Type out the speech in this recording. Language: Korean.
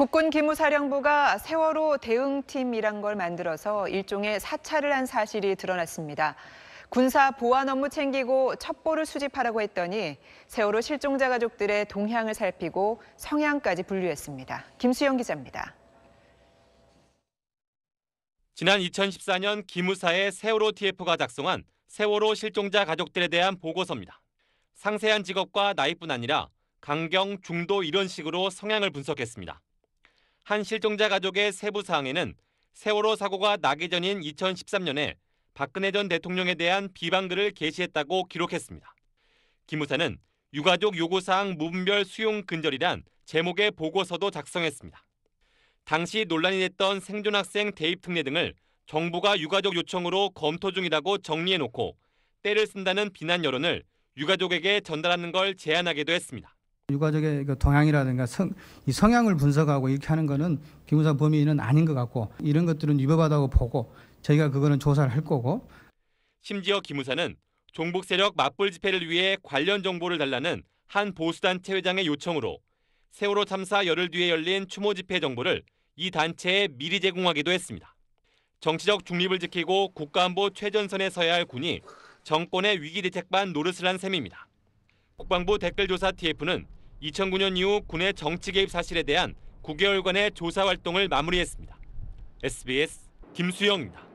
국군 기무사령부가 세월호 대응팀이란 걸 만들어서 일종의 사찰을 한 사실이 드러났습니다. 군사 보안 업무 챙기고 첩보를 수집하라고 했더니 세월호 실종자 가족들의 동향을 살피고 성향까지 분류했습니다. 김수영 기자입니다. 지난 2014년 기무사의 세월호 TF가 작성한 세월호 실종자 가족들에 대한 보고서입니다. 상세한 직업과 나이뿐 아니라 강경, 중도 이런 식으로 성향을 분석했습니다. 한 실종자 가족의 세부 사항에는 세월호 사고가 나기 전인 2013년에 박근혜 전 대통령에 대한 비방글을 게시했다고 기록했습니다. 김우사는 유가족 요구사항 무분별 수용 근절이란 제목의 보고서도 작성했습니다. 당시 논란이 됐던 생존 학생 대입 특례 등을 정부가 유가족 요청으로 검토 중이라고 정리해놓고 때를 쓴다는 비난 여론을 유가족에게 전달하는 걸제안하기도 했습니다. 유가족의 그 동향이라든가 성, 이 성향을 분석하고 이렇게 하는 거는 기무사 범위는 아닌 것 같고 이런 것들은 위법하다고 보고 저희가 그거는 조사를 할 거고. 심지어 기무사는 종북 세력 맞불 집회를 위해 관련 정보를 달라는 한 보수단체 회장의 요청으로 세월호 참사 열흘 뒤에 열린 추모 집회 정보를 이 단체에 미리 제공하기도 했습니다. 정치적 중립을 지키고 국가안보 최전선에 서야 할 군이 정권의 위기대책반 노릇을 한 셈입니다. 국방부 댓글조사 TF는 2009년 이후 군의 정치 개입 사실에 대한 9개월간의 조사 활동을 마무리했습니다. SBS 김수영입니다.